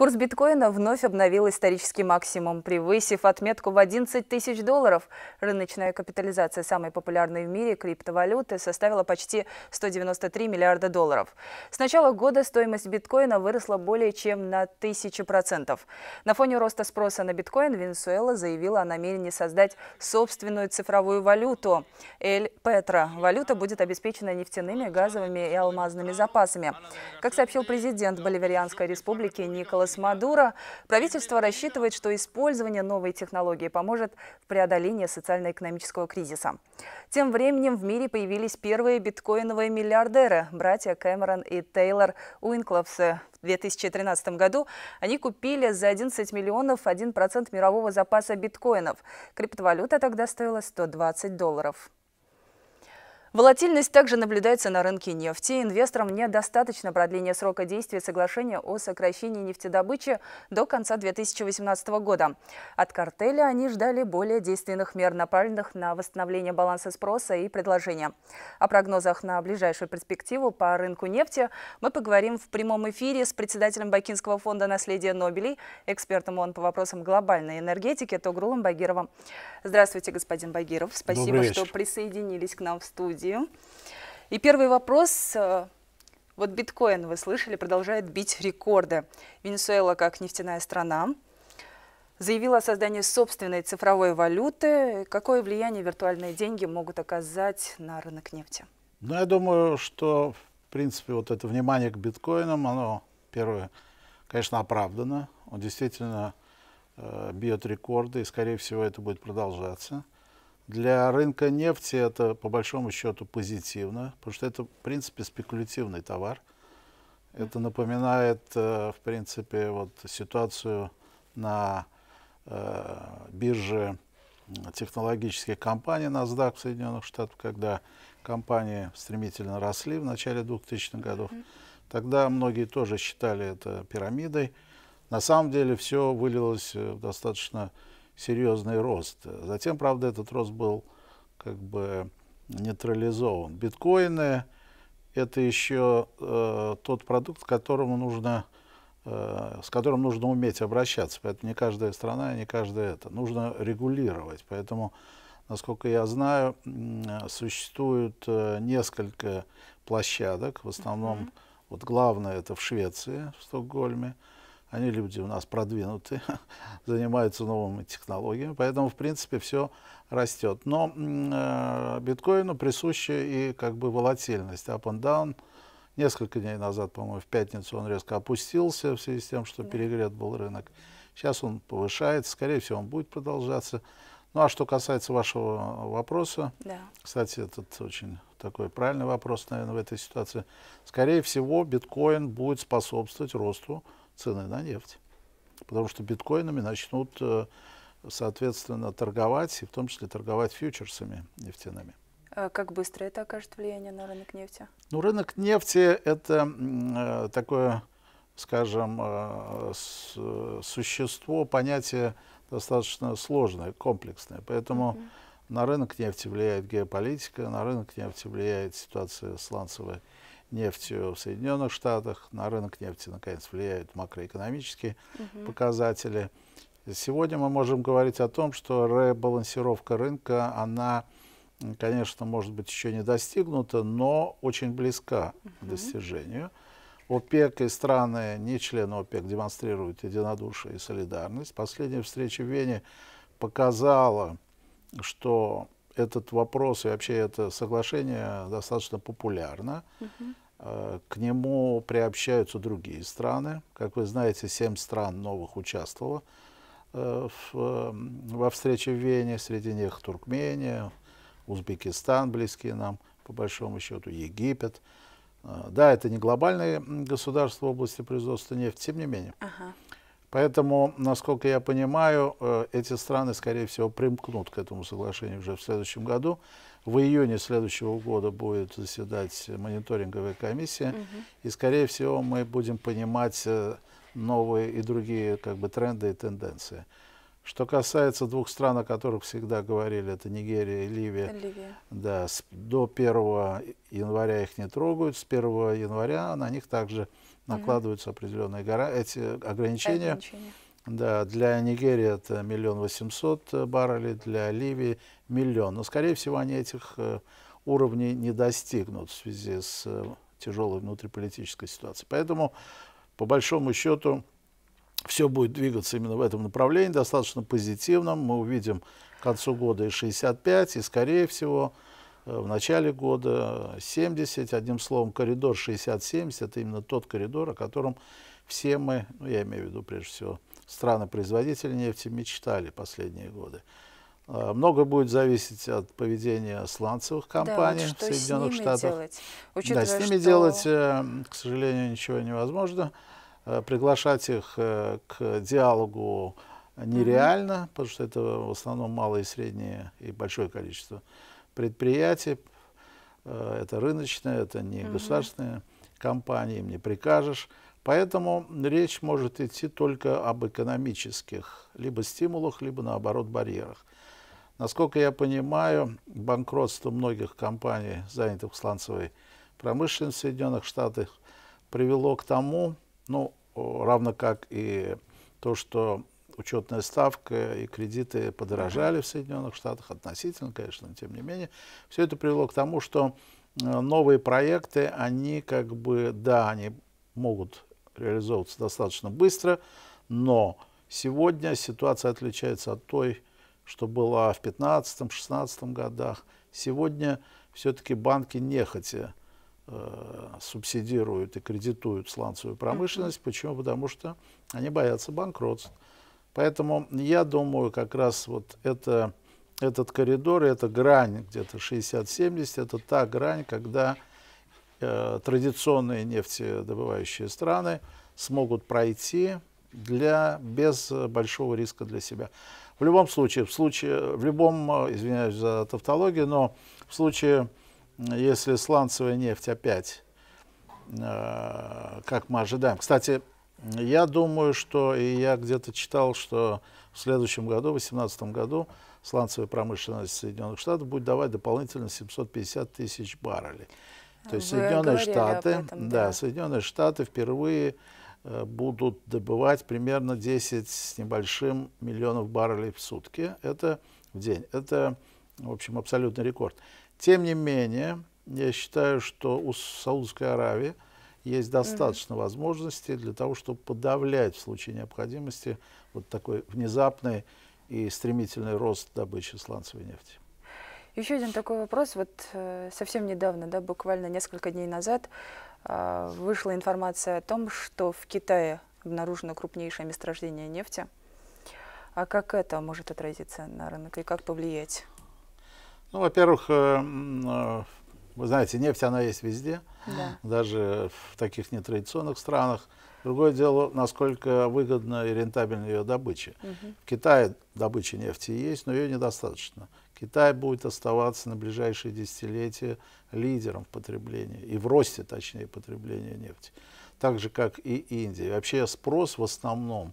Курс биткоина вновь обновил исторический максимум, превысив отметку в 11 тысяч долларов. Рыночная капитализация самой популярной в мире криптовалюты составила почти 193 миллиарда долларов. С начала года стоимость биткоина выросла более чем на 1000%. На фоне роста спроса на биткоин Венесуэла заявила о намерении создать собственную цифровую валюту «Эль Петро». Валюта будет обеспечена нефтяными, газовыми и алмазными запасами. Как сообщил президент Боливарианской республики Николас Николас Мадуро, правительство рассчитывает, что использование новой технологии поможет в преодолении социально-экономического кризиса. Тем временем в мире появились первые биткоиновые миллиардеры – братья Кэмерон и Тейлор Уинкловсы В 2013 году они купили за 11 миллионов 1% мирового запаса биткоинов. Криптовалюта тогда стоила 120 долларов. Волатильность также наблюдается на рынке нефти. Инвесторам недостаточно продления срока действия соглашения о сокращении нефтедобычи до конца 2018 года. От картеля они ждали более действенных мер, направленных на восстановление баланса спроса и предложения. О прогнозах на ближайшую перспективу по рынку нефти мы поговорим в прямом эфире с председателем Бакинского фонда наследия Нобелей, экспертом ООН по вопросам глобальной энергетики Тогрулом Багировым. Здравствуйте, господин Багиров. Спасибо, что присоединились к нам в студию студию. И первый вопрос. Э, вот биткоин, вы слышали, продолжает бить рекорды. Венесуэла, как нефтяная страна, заявила о создании собственной цифровой валюты. Какое влияние виртуальные деньги могут оказать на рынок нефти? Ну, я думаю, что, в принципе, вот это внимание к биткоинам, оно, первое, конечно, оправдано. Он действительно э, бьет рекорды, и, скорее всего, это будет продолжаться. Для рынка нефти это по большому счету позитивно, потому что это, в принципе, спекулятивный товар. Это напоминает, э, в принципе, вот ситуацию на э, бирже технологических компаний NASDAQ в Соединенных Штатах, когда компании стремительно росли в начале 2000-х годов. Тогда многие тоже считали это пирамидой. На самом деле все вылилось в э, достаточно э, серьезный рост. Затем, правда, этот рост был как бы нейтрализован. Биткоины это еще э, тот продукт, которому нужно, э, с которым нужно уметь обращаться. Поэтому не каждая страна, не каждая это. Нужно регулировать. Поэтому, насколько я знаю, э, существует э, несколько площадок. В основном, mm -hmm. вот главное это в Швеции, в Стокгольме. Э, они люди у нас продвинутые, занимаются новыми технологиями, поэтому, в принципе, все растет. Но э, биткоину присуща и как бы волатильность, up and down. Несколько дней назад, по-моему, в пятницу он резко опустился в связи с тем, что перегрет был рынок. Сейчас он повышается, скорее всего, он будет продолжаться. Ну а что касается вашего вопроса, да. кстати, этот очень такой правильный вопрос, наверное, в этой ситуации. Скорее всего, биткоин будет способствовать росту цены на нефть. Потому что биткоинами начнут, э, соответственно, торговать, и в том числе торговать фьючерсами нефтяными. А как быстро это окажет влияние на рынок нефти? Ну, рынок нефти – это э, такое, скажем, э, с, существо, понятие достаточно сложное, комплексное. Поэтому mm-hmm. на рынок нефти влияет геополитика, на рынок нефти влияет ситуация сланцевой нефтью в Соединенных Штатах, на рынок нефти, наконец, влияют макроэкономические угу. показатели. Сегодня мы можем говорить о том, что ребалансировка рынка, она, конечно, может быть еще не достигнута, но очень близка угу. к достижению. ОПЕК и страны, не члены ОПЕК, демонстрируют единодушие и солидарность. Последняя встреча в Вене показала, что этот вопрос и вообще это соглашение достаточно популярно. Э, к нему приобщаются другие страны. Как вы знаете, семь стран новых участвовало э, в, во встрече в Вене. Среди них Туркмения, Узбекистан близкие нам, по большому счету, Египет. Э, да, это не глобальное государство в области производства нефти, тем не менее. Ага. Поэтому, насколько я понимаю, э, эти страны, скорее всего, примкнут к этому соглашению уже в следующем году. В июне следующего года будет заседать мониторинговая комиссия, угу. и, скорее всего, мы будем понимать э, новые и другие как бы, тренды и тенденции. Что касается двух стран, о которых всегда говорили, это Нигерия и Ливия. Ливия. Да, с, до 1 января их не трогают, с 1 января на них также накладываются угу. определенные гора, эти ограничения. ограничения. Да, для Нигерии это миллион восемьсот баррелей, для Ливии миллион. Но, скорее всего, они этих э, уровней не достигнут в связи с э, тяжелой внутриполитической ситуацией. Поэтому, по большому счету, все будет двигаться именно в этом направлении, достаточно позитивном. Мы увидим к концу года и 65, и, скорее всего, э, в начале года 70. Одним словом, коридор 60-70 – это именно тот коридор, о котором все мы, ну, я имею в виду, прежде всего, страны-производители нефти мечтали последние годы. Э, много будет зависеть от поведения сланцевых компаний да, вот в Соединенных Штатах. Делать, учитывая, да, с ними что... делать, э, к сожалению, ничего невозможно. Э, приглашать их э, к диалогу нереально, потому что это в основном малые, среднее и большое количество предприятий. Э, это рыночное, это не угу. государственные компании, им не прикажешь. Поэтому речь может идти только об экономических либо стимулах, либо наоборот барьерах. Насколько я понимаю, банкротство многих компаний, занятых в сланцевой промышленности в Соединенных Штатах, привело к тому, ну, равно как и то, что учетная ставка и кредиты подорожали в Соединенных Штатах относительно, конечно, но тем не менее. Все это привело к тому, что э, новые проекты, они как бы, да, они могут реализовываться достаточно быстро, но сегодня ситуация отличается от той, что была в 2015-2016 годах. Сегодня все-таки банки нехотя Э, субсидируют и кредитуют сланцевую промышленность. Почему? Потому что они боятся банкротств. Поэтому я думаю, как раз вот это, этот коридор, эта грань где-то 60-70, это та грань, когда э, традиционные нефтедобывающие страны смогут пройти для, без большого риска для себя. В любом случае, в случае, в любом, э, извиняюсь за тавтологию, но в случае если сланцевая нефть опять, э, как мы ожидаем. Кстати, я думаю, что, и я где-то читал, что в следующем году, в 2018 году, сланцевая промышленность Соединенных Штатов будет давать дополнительно 750 тысяч баррелей. То есть Соединенные Штаты, этом, да. да, Соединенные Штаты впервые э, будут добывать примерно 10 с небольшим миллионов баррелей в сутки. Это в день. Это, в общем, абсолютный рекорд. Тем не менее, я считаю, что у Саудовской Аравии есть достаточно угу. возможностей для того, чтобы подавлять в случае необходимости вот такой внезапный и стремительный рост добычи сланцевой нефти. Еще один такой вопрос. Вот э, совсем недавно, да, буквально несколько дней назад, э, вышла информация о том, что в Китае обнаружено крупнейшее месторождение нефти. А как это может отразиться на рынок и как повлиять? Ну, во-первых, э, э, вы знаете, нефть, она есть везде, да. даже в таких нетрадиционных странах. Другое дело, насколько выгодна и рентабельна ее добыча. Угу. В Китае добыча нефти есть, но ее недостаточно. Китай будет оставаться на ближайшие десятилетия лидером в потреблении, и в росте, точнее, потребления нефти. Так же, как и Индия. Вообще спрос в основном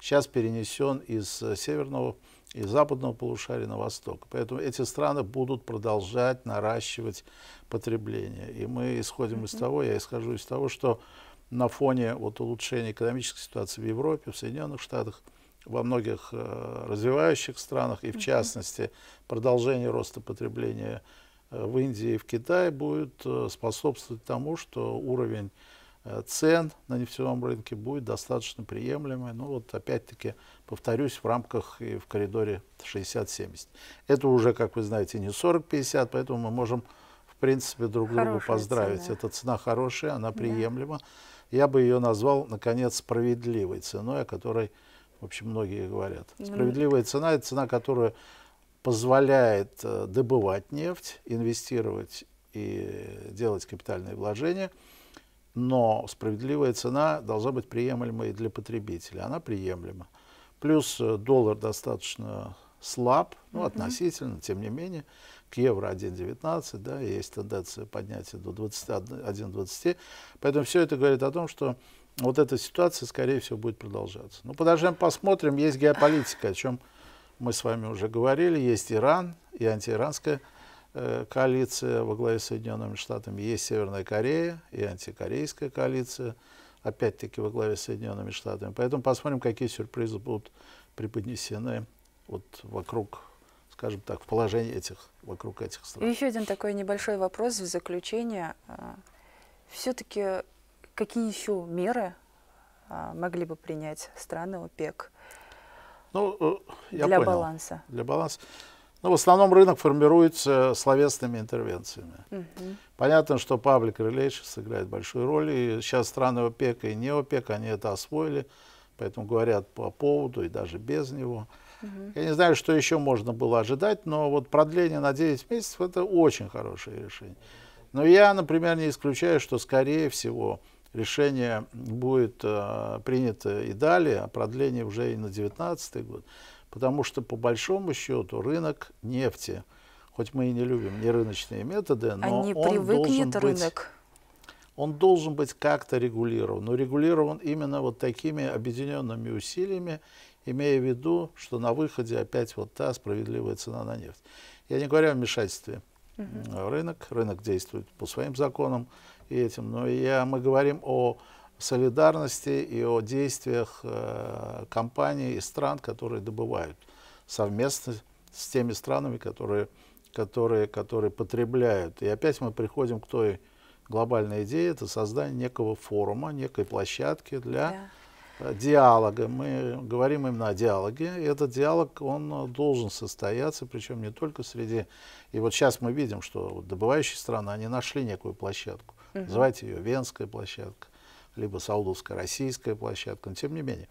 сейчас перенесен из э, северного и западного полушария на восток. Поэтому эти страны будут продолжать наращивать потребление. И мы исходим mm-hmm. из того, я исхожу из того, что на фоне вот улучшения экономической ситуации в Европе, в Соединенных Штатах, во многих э, развивающих странах, и в mm-hmm. частности продолжение роста потребления э, в Индии и в Китае будет э, способствовать тому, что уровень Э, цен на нефтяном рынке будет достаточно приемлемой. Ну вот опять-таки, повторюсь, в рамках и в коридоре 60-70. Это уже, как вы знаете, не 40-50, поэтому мы можем, в принципе, друг Хорошая друга поздравить. Цена. Эта цена хорошая, она приемлема. Да. Я бы ее назвал, наконец, справедливой ценой, о которой, в общем, многие говорят. Ну, Справедливая цена – это цена, которая позволяет э, добывать нефть, инвестировать и делать капитальные вложения – но справедливая цена должна быть приемлемой для потребителя. Она приемлема. Плюс э, доллар достаточно слаб, ну, относительно, тем не менее, к евро 1,19, да, есть тенденция поднятия до 1,20. Поэтому все это говорит о том, что вот эта ситуация, скорее всего, будет продолжаться. Ну, подождем, посмотрим. Есть геополитика, о чем мы с вами уже говорили. Есть Иран и антииранская Э, коалиция во главе с Соединенными Штатами, есть Северная Корея и антикорейская коалиция, опять-таки во главе с Соединенными Штатами. Поэтому посмотрим, какие сюрпризы будут преподнесены вот вокруг скажем так, в положении этих, вокруг этих стран. И еще один такой небольшой вопрос в заключение. А, Все-таки какие еще меры а, могли бы принять страны ОПЕК ну, э, я для понял. баланса? Для баланса. Но ну, в основном рынок формируется словесными интервенциями. Угу. Понятно, что паблик релейшн сыграет большую роль. И сейчас страны ОПЕК и не ОПЕК, они это освоили. Поэтому говорят по поводу и даже без него. Угу. Я не знаю, что еще можно было ожидать, но вот продление на 9 месяцев – это очень хорошее решение. Но я, например, не исключаю, что, скорее всего, решение будет э, принято и далее, а продление уже и на 2019 год потому что по большому счету рынок нефти, хоть мы и не любим нерыночные методы, а но а не он должен быть, рынок. Он должен быть как-то регулирован, но регулирован именно вот такими объединенными усилиями, имея в виду, что на выходе опять вот та справедливая цена на нефть. Я не говорю о вмешательстве угу. рынок, рынок действует по своим законам и этим, но я, мы говорим о солидарности и о действиях э, компаний и стран, которые добывают совместно с теми странами, которые, которые, которые потребляют. И опять мы приходим к той глобальной идее, это создание некого форума, некой площадки для да. Э, диалога. Мы говорим именно о диалоге, и этот диалог, он должен состояться, причем не только среди... И вот сейчас мы видим, что добывающие страны, они нашли некую площадку, угу. называйте ее Венская площадка, либо саудовско-российская площадка, но тем не менее.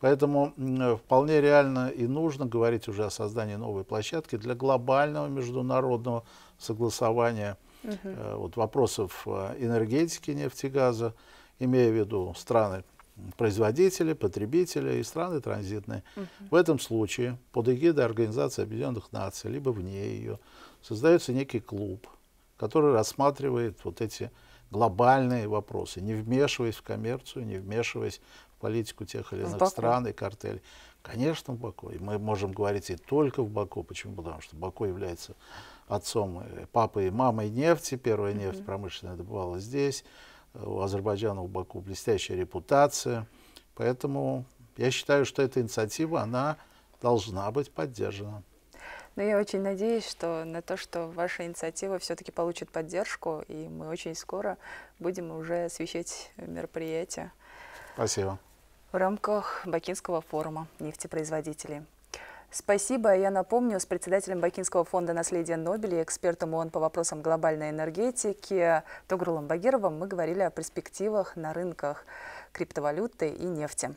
Поэтому э, вполне реально и нужно говорить уже о создании новой площадки для глобального международного согласования угу. вот, вопросов э, энергетики, нефтегаза, имея в виду страны производители, потребители и страны транзитные. Угу. В этом случае под эгидой Организации Объединенных Наций, либо вне ее, создается некий клуб, который рассматривает вот эти глобальные вопросы, не вмешиваясь в коммерцию, не вмешиваясь в политику тех или иных стран и картелей. Конечно, в Баку. И мы можем говорить и только в Баку. Почему? Потому что Баку является отцом, папой и мамой нефти. Первая mm-hmm. нефть промышленная добывалась здесь. У Азербайджана, у Баку блестящая репутация. Поэтому я считаю, что эта инициатива, она должна быть поддержана. Но я очень надеюсь, что на то, что ваша инициатива все-таки получит поддержку, и мы очень скоро будем уже освещать мероприятие. Спасибо. В рамках Бакинского форума нефтепроизводителей. Спасибо. Я напомню, с председателем Бакинского фонда наследия Нобеля и экспертом ООН по вопросам глобальной энергетики Тогрулом Багировым мы говорили о перспективах на рынках криптовалюты и нефти.